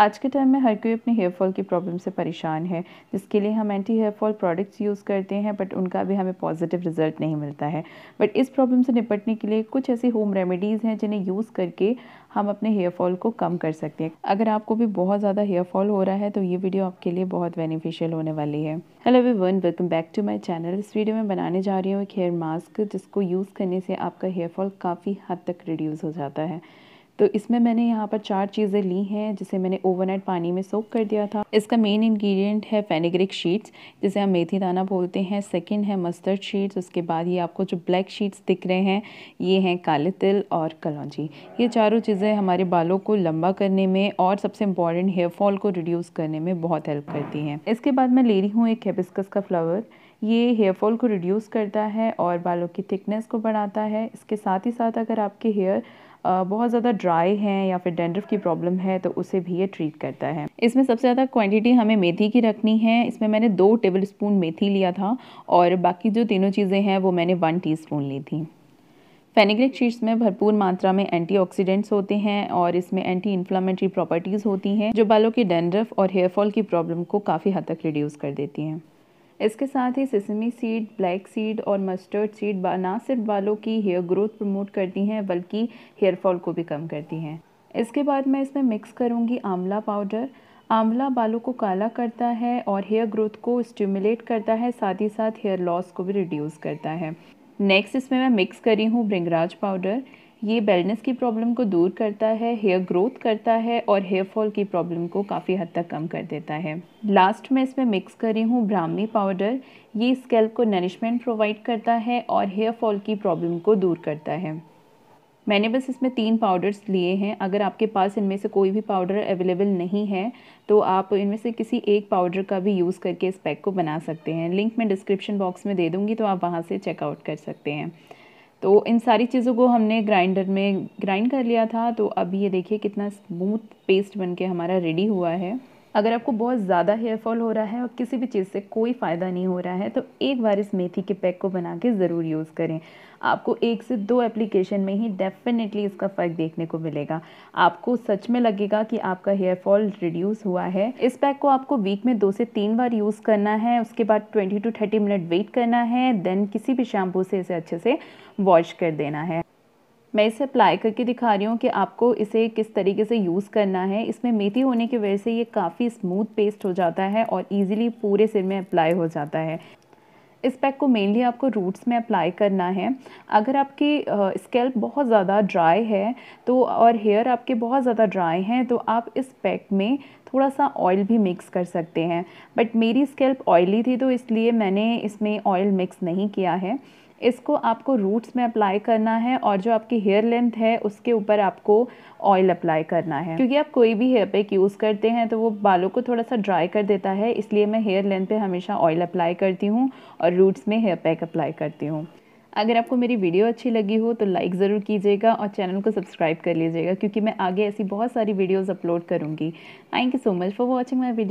आज के टाइम में हर कोई अपने हेयर फॉल की प्रॉब्लम से परेशान है जिसके लिए हम anti hair fall products use करते हैं बट उनका भी हमें पॉजिटिव रिजल्ट नहीं मिलता है बट इस प्रॉब्लम से निपटने के लिए कुछ ऐसी होम रेमेडीज़ हैं जिन्हें यूज़ करके हम अपने हेयर फॉल को कम कर सकते हैं अगर आपको भी बहुत ज़्यादा हेयर फॉल हो रहा है तो ये वीडियो आपके लिए बहुत बेनिफिशियल होने वाली है hello one welcome back to my channel इस वीडियो में बनाने जा रही हूँ एक हेयर मास्क जिसको यूज़ करने से आपका हेयर फॉल काफ़ी हद तक रिड्यूस हो जाता है तो इसमें मैंने यहाँ पर चार चीज़ें ली हैं जिसे मैंने ओवरनाइट पानी में सोक कर दिया था इसका मेन इंग्रेडिएंट है फेनेग्रिक शीट्स जिसे हम मेथी दाना बोलते हैं सेकंड है मस्टर्ड शीट्स उसके बाद ये आपको जो ब्लैक शीट्स दिख रहे हैं ये हैं काले तिल और कलौजी ये चारों चीज़ें हमारे बालों को लंबा करने में और सबसे इम्पॉर्टेंट हेयर फॉल को रिड्यूस करने में बहुत हेल्प करती हैं इसके बाद मैं ले रही हूँ एक हेबिस्कस का फ्लावर ये हेयर फॉल को रिड्यूस करता है और बालों की थिकनेस को बढ़ाता है इसके साथ ही साथ अगर आपके हेयर बहुत ज़्यादा ड्राई हैं या फिर डेंड्रफ की प्रॉब्लम है तो उसे भी ये ट्रीट करता है इसमें सबसे ज़्यादा क्वांटिटी हमें मेथी की रखनी है इसमें मैंने दो टेबल स्पून मेथी लिया था और बाकी जो तीनों चीज़ें हैं वो मैंने वन टी ली थी फेनिग्रिक शीट्स में भरपूर मात्रा में एंटीऑक्सीडेंट्स होते हैं और इसमें एंटी इन्फ्लामेटरी प्रॉपर्टीज़ होती हैं जो बालों के डेंड्रफ और हेयरफॉल की प्रॉब्लम को काफ़ी हद तक रिड्यूस कर देती हैं इसके साथ ही सिसमी सीड ब्लैक सीड और मस्टर्ड सीड ना सिर्फ बालों की हेयर ग्रोथ प्रमोट करती हैं बल्कि हेयर फॉल को भी कम करती हैं इसके बाद मैं इसमें मिक्स करूँगी आंवला पाउडर आंवला बालों को काला करता है और हेयर ग्रोथ को स्टिमुलेट करता है साथ ही साथ हेयर लॉस को भी रिड्यूस करता है नेक्स्ट इसमें मैं मिक्स करी हूँ ब्रिंगराज पाउडर ये बेलनेस की प्रॉब्लम को दूर करता है हेयर ग्रोथ करता है और हेयर फॉल की प्रॉब्लम को काफ़ी हद तक कम कर देता है लास्ट में इसमें मिक्स करी हूँ ब्राह्मी पाउडर ये स्कैल्प को नरिशमेंट प्रोवाइड करता है और हेयर फॉल की प्रॉब्लम को दूर करता है मैंने बस इसमें तीन पाउडर्स लिए हैं अगर आपके पास इनमें से कोई भी पाउडर अवेलेबल नहीं है तो आप इनमें से किसी एक पाउडर का भी यूज़ करके इस पैक को बना सकते हैं लिंक मैं डिस्क्रिप्शन बॉक्स में दे दूँगी तो आप वहाँ से चेकआउट कर सकते हैं तो इन सारी चीज़ों को हमने ग्राइंडर में ग्राइंड कर लिया था तो अब ये देखिए कितना स्मूथ पेस्ट बन के हमारा रेडी हुआ है अगर आपको बहुत ज़्यादा हेयर फॉल हो रहा है और किसी भी चीज़ से कोई फ़ायदा नहीं हो रहा है तो एक बार इस मेथी के पैक को बना के ज़रूर यूज़ करें आपको एक से दो एप्लीकेशन में ही डेफ़िनेटली इसका फ़र्क देखने को मिलेगा आपको सच में लगेगा कि आपका हेयर फॉल रिड्यूस हुआ है इस पैक को आपको वीक में दो से तीन बार यूज़ करना है उसके बाद twenty to thirty minute wait करना है देन किसी भी शैम्पू से इसे अच्छे से वॉश कर देना है मैं इसे अप्लाई करके दिखा रही हूँ कि आपको इसे किस तरीके से यूज़ करना है इसमें मेथी होने की वजह से ये काफ़ी स्मूथ पेस्ट हो जाता है और ईजिली पूरे सिर में अप्लाई हो जाता है इस पैक को मेनली आपको रूट्स में अप्लाई करना है अगर आपकी स्कैल्प बहुत ज़्यादा ड्राई है तो और हेयर आपके बहुत ज़्यादा ड्राई हैं तो आप इस पैक में थोड़ा सा ऑयल भी मिक्स कर सकते हैं बट मेरी स्कैल्प ऑयली थी तो इसलिए मैंने इसमें ऑयल मिक्स नहीं किया है इसको आपको रूट्स में अप्लाई करना है और जो आपकी हेयर लेंथ है उसके ऊपर आपको ऑयल अप्लाई करना है क्योंकि आप कोई भी हेयर पैक यूज़ करते हैं तो वो बालों को थोड़ा सा ड्राई कर देता है इसलिए मैं हेयर लेंथ पे हमेशा ऑयल अप्लाई करती हूँ और रूट्स में हेयर पैक अप्लाई करती हूँ अगर आपको मेरी वीडियो अच्छी लगी हो तो लाइक ज़रूर कीजिएगा और चैनल को सब्सक्राइब कर लीजिएगा क्योंकि मैं आगे ऐसी बहुत सारी वीडियोज़ अपलोड करूँगी thank you so much for watching my video